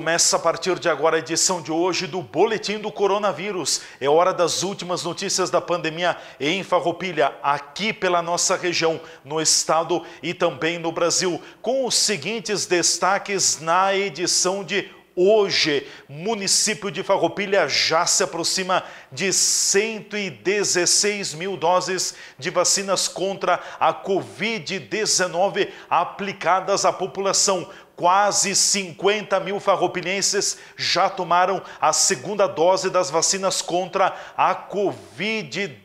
Começa a partir de agora a edição de hoje do Boletim do Coronavírus. É hora das últimas notícias da pandemia em Farroupilha, aqui pela nossa região, no estado e também no Brasil, com os seguintes destaques na edição de hoje. Município de Farroupilha já se aproxima de 116 mil doses de vacinas contra a Covid-19 aplicadas à população, Quase 50 mil farroupilhenses já tomaram a segunda dose das vacinas contra a Covid-19.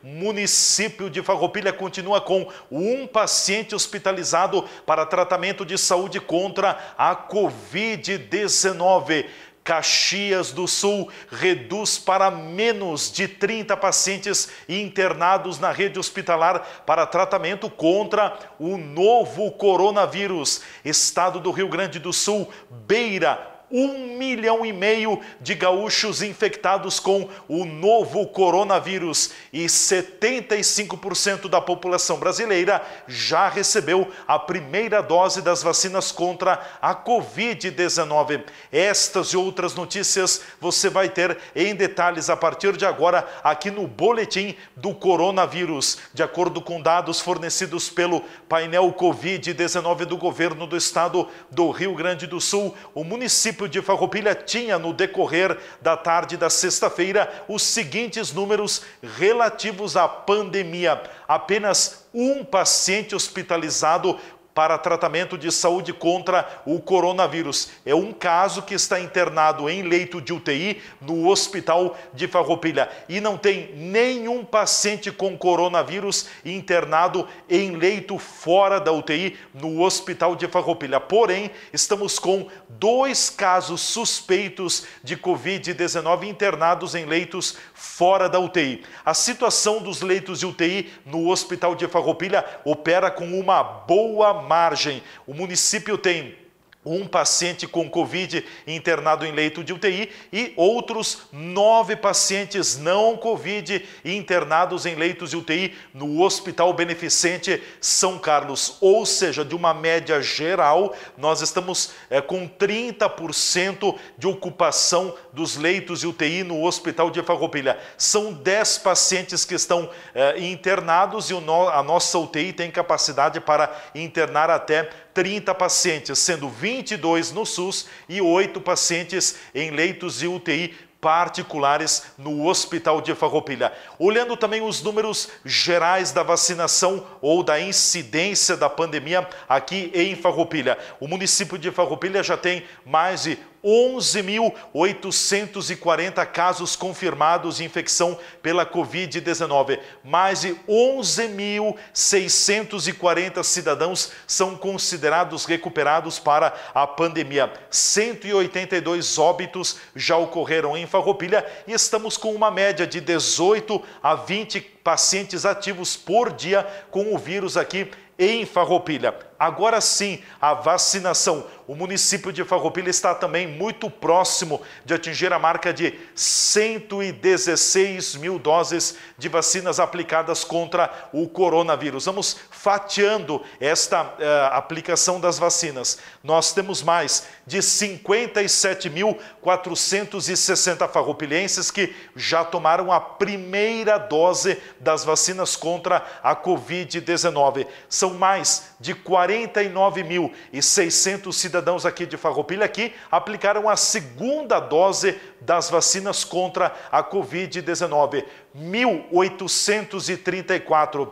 Município de Farroupilha continua com um paciente hospitalizado para tratamento de saúde contra a Covid-19. Caxias do Sul reduz para menos de 30 pacientes internados na rede hospitalar para tratamento contra o novo coronavírus. Estado do Rio Grande do Sul beira um milhão e meio de gaúchos infectados com o novo coronavírus e 75% da população brasileira já recebeu a primeira dose das vacinas contra a Covid-19. Estas e outras notícias você vai ter em detalhes a partir de agora aqui no Boletim do Coronavírus. De acordo com dados fornecidos pelo painel Covid-19 do governo do estado do Rio Grande do Sul, o município município de Farroupilha tinha, no decorrer da tarde da sexta-feira, os seguintes números relativos à pandemia. Apenas um paciente hospitalizado para tratamento de saúde contra o coronavírus. É um caso que está internado em leito de UTI no hospital de Farroupilha e não tem nenhum paciente com coronavírus internado em leito fora da UTI no hospital de Farroupilha. Porém, estamos com dois casos suspeitos de COVID-19 internados em leitos fora da UTI. A situação dos leitos de UTI no hospital de Farroupilha opera com uma boa margem. O município tem um paciente com Covid internado em leito de UTI e outros nove pacientes não Covid internados em leitos de UTI no Hospital Beneficente São Carlos. Ou seja, de uma média geral, nós estamos é, com 30% de ocupação dos leitos de UTI no Hospital de Farroupilha. São 10 pacientes que estão é, internados e no, a nossa UTI tem capacidade para internar até 30 pacientes, sendo 22 no SUS e 8 pacientes em leitos de UTI particulares no Hospital de Farroupilha. Olhando também os números gerais da vacinação ou da incidência da pandemia aqui em Farroupilha. O município de Farroupilha já tem mais de 11.840 casos confirmados de infecção pela Covid-19. Mais de 11.640 cidadãos são considerados recuperados para a pandemia. 182 óbitos já ocorreram em Farroupilha e estamos com uma média de 18 a 20 pacientes ativos por dia com o vírus aqui em Farroupilha. Agora sim, a vacinação. O município de Farroupilha está também muito próximo de atingir a marca de 116 mil doses de vacinas aplicadas contra o coronavírus. Vamos fatiando esta uh, aplicação das vacinas. Nós temos mais de 57.460 farroupilhenses que já tomaram a primeira dose das vacinas contra a Covid-19. São mais de 40 49.600 cidadãos aqui de Farroupilha aqui aplicaram a segunda dose das vacinas contra a Covid-19. 1.834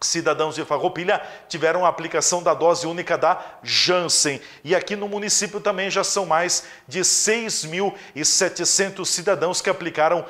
cidadãos de Farroupilha tiveram a aplicação da dose única da Janssen. E aqui no município também já são mais de 6.700 cidadãos que aplicaram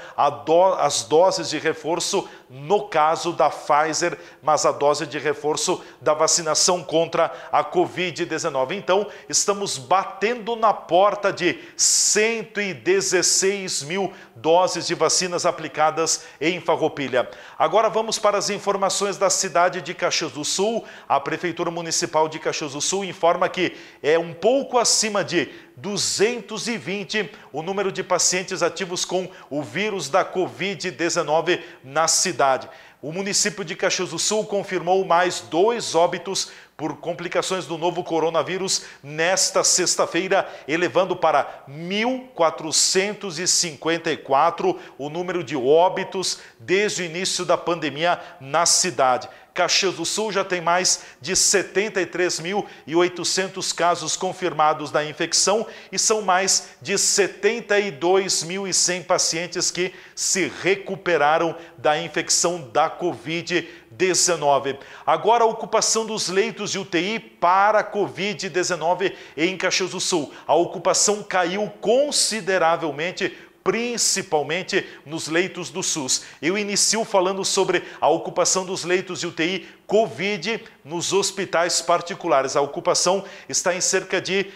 do... as doses de reforço no caso da Pfizer, mas a dose de reforço da vacinação contra a Covid-19. Então, estamos batendo na porta de 116 mil doses de vacinas aplicadas em Farroupilha. Agora vamos para as informações da cidade de Caxias do Sul. A Prefeitura Municipal de Caxias do Sul informa que é um pouco acima de 220 o número de pacientes ativos com o vírus da Covid-19 na cidade. O município de Caxias do Sul confirmou mais dois óbitos por complicações do novo coronavírus nesta sexta-feira, elevando para 1.454 o número de óbitos desde o início da pandemia na cidade. Caxias do Sul já tem mais de 73.800 casos confirmados da infecção e são mais de 72.100 pacientes que se recuperaram da infecção da Covid-19. Agora, a ocupação dos leitos de UTI para Covid-19 em Caxias do Sul. A ocupação caiu consideravelmente principalmente nos leitos do SUS. Eu inicio falando sobre a ocupação dos leitos de UTI Covid nos hospitais particulares. A ocupação está em cerca de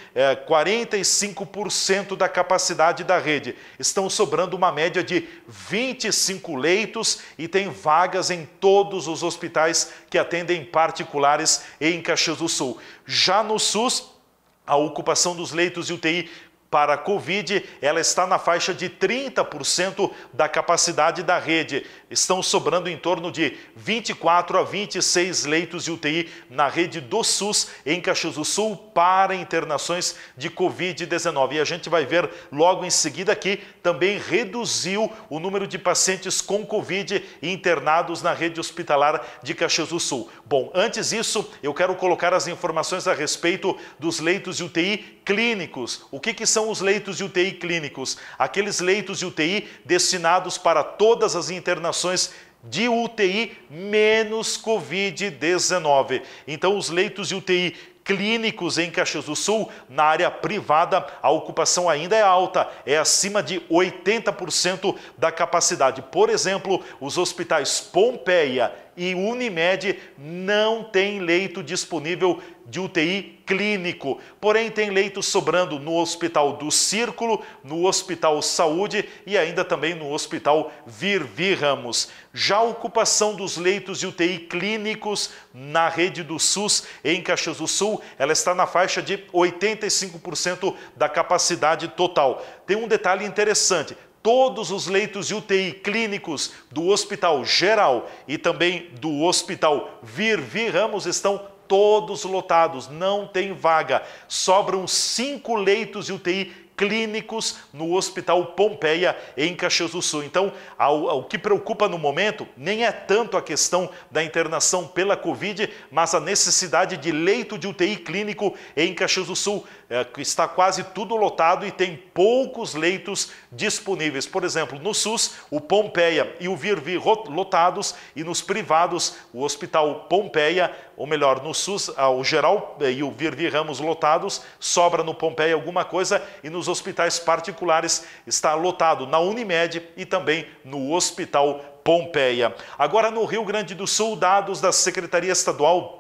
45% eh, da capacidade da rede. Estão sobrando uma média de 25 leitos e tem vagas em todos os hospitais que atendem particulares em Caxias do Sul. Já no SUS, a ocupação dos leitos de UTI para a Covid, ela está na faixa de 30% da capacidade da rede. Estão sobrando em torno de 24 a 26 leitos de UTI na rede do SUS em Caxias do Sul para internações de Covid-19. E a gente vai ver logo em seguida aqui também reduziu o número de pacientes com Covid internados na rede hospitalar de Caxias do Sul. Bom, antes disso, eu quero colocar as informações a respeito dos leitos de UTI clínicos. O que, que são são os leitos de UTI clínicos? Aqueles leitos de UTI destinados para todas as internações de UTI menos Covid-19. Então, os leitos de UTI clínicos em Caxias do Sul, na área privada, a ocupação ainda é alta, é acima de 80% da capacidade. Por exemplo, os hospitais Pompeia e Unimed não têm leito disponível de UTI clínico. Porém, tem leitos sobrando no Hospital do Círculo, no Hospital Saúde e ainda também no Hospital Virvi Ramos. Já a ocupação dos leitos de UTI clínicos na rede do SUS em Caxias do Sul, ela está na faixa de 85% da capacidade total. Tem um detalhe interessante, todos os leitos de UTI clínicos do Hospital Geral e também do Hospital Virvi Ramos estão todos lotados, não tem vaga. Sobram cinco leitos de UTI clínicos no Hospital Pompeia, em Caxias do Sul. Então, o que preocupa no momento nem é tanto a questão da internação pela Covid, mas a necessidade de leito de UTI clínico em Caxias do Sul. É, está quase tudo lotado e tem poucos leitos disponíveis. Por exemplo, no SUS, o Pompeia e o Virvi lotados e nos privados, o Hospital Pompeia, ou melhor, no SUS, ah, o Geral eh, e o Virvi Ramos lotados, sobra no Pompeia alguma coisa e nos nos hospitais particulares está lotado na Unimed e também no Hospital Pompeia. Agora no Rio Grande do Sul, dados da Secretaria Estadual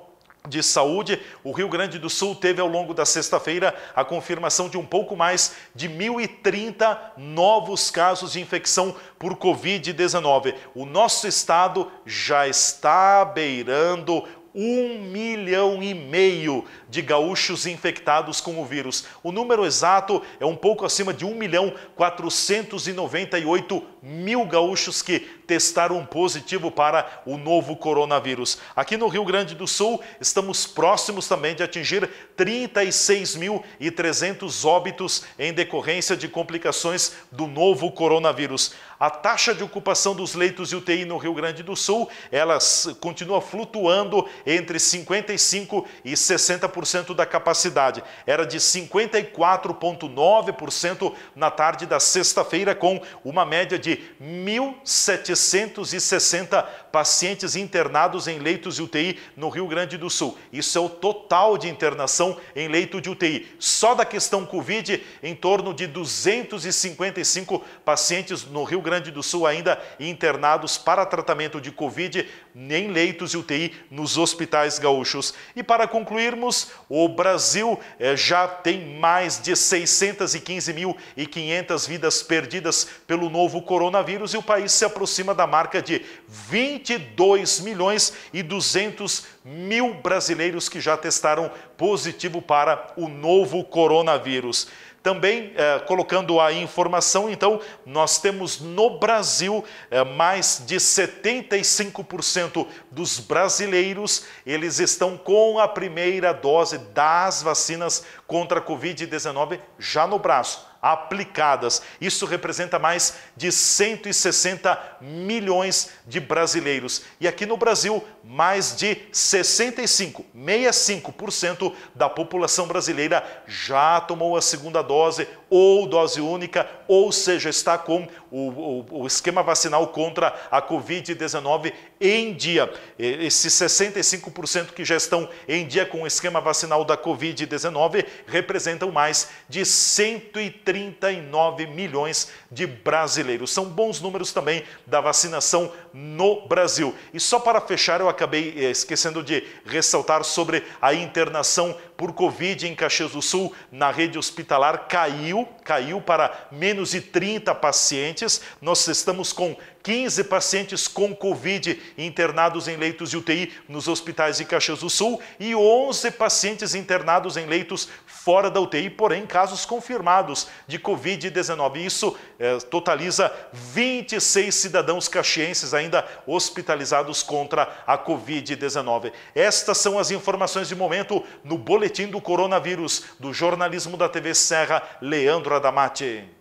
de saúde, o Rio Grande do Sul teve ao longo da sexta-feira a confirmação de um pouco mais de 1.030 novos casos de infecção por Covid-19. O nosso estado já está beirando um milhão e meio de gaúchos infectados com o vírus. O número exato é um pouco acima de 1 milhão 498 mil gaúchos que testaram positivo para o novo coronavírus. Aqui no Rio Grande do Sul, estamos próximos também de atingir 36.300 óbitos em decorrência de complicações do novo coronavírus. A taxa de ocupação dos leitos de UTI no Rio Grande do Sul, ela continua flutuando entre 55% e 60% da capacidade. Era de 54,9% na tarde da sexta-feira, com uma média de 1.700 360 pacientes internados em leitos de UTI no Rio Grande do Sul. Isso é o total de internação em leito de UTI. Só da questão Covid, em torno de 255 pacientes no Rio Grande do Sul ainda internados para tratamento de Covid em leitos de UTI nos hospitais gaúchos. E para concluirmos, o Brasil eh, já tem mais de 615.500 vidas perdidas pelo novo coronavírus e o país se aproxima acima da marca de 22 milhões e 200 mil brasileiros que já testaram positivo para o novo coronavírus. Também eh, colocando a informação, então, nós temos no Brasil eh, mais de 75% dos brasileiros, eles estão com a primeira dose das vacinas contra a Covid-19 já no braço aplicadas. Isso representa mais de 160 milhões de brasileiros. E aqui no Brasil, mais de 65, 65% da população brasileira já tomou a segunda dose ou dose única, ou seja, está com o, o, o esquema vacinal contra a Covid-19 em dia. Esses 65% que já estão em dia com o esquema vacinal da Covid-19 representam mais de 130 39 milhões de brasileiros. São bons números também da vacinação no Brasil. E só para fechar, eu acabei eh, esquecendo de ressaltar sobre a internação por Covid em Caxias do Sul na rede hospitalar caiu, caiu para menos de 30 pacientes. Nós estamos com 15 pacientes com Covid internados em leitos de UTI nos hospitais de Caxias do Sul e 11 pacientes internados em leitos fora da UTI, porém casos confirmados de Covid-19. Isso eh, totaliza 26 cidadãos caxienses ainda ainda hospitalizados contra a Covid-19. Estas são as informações de momento no Boletim do Coronavírus, do jornalismo da TV Serra, Leandro Adamati.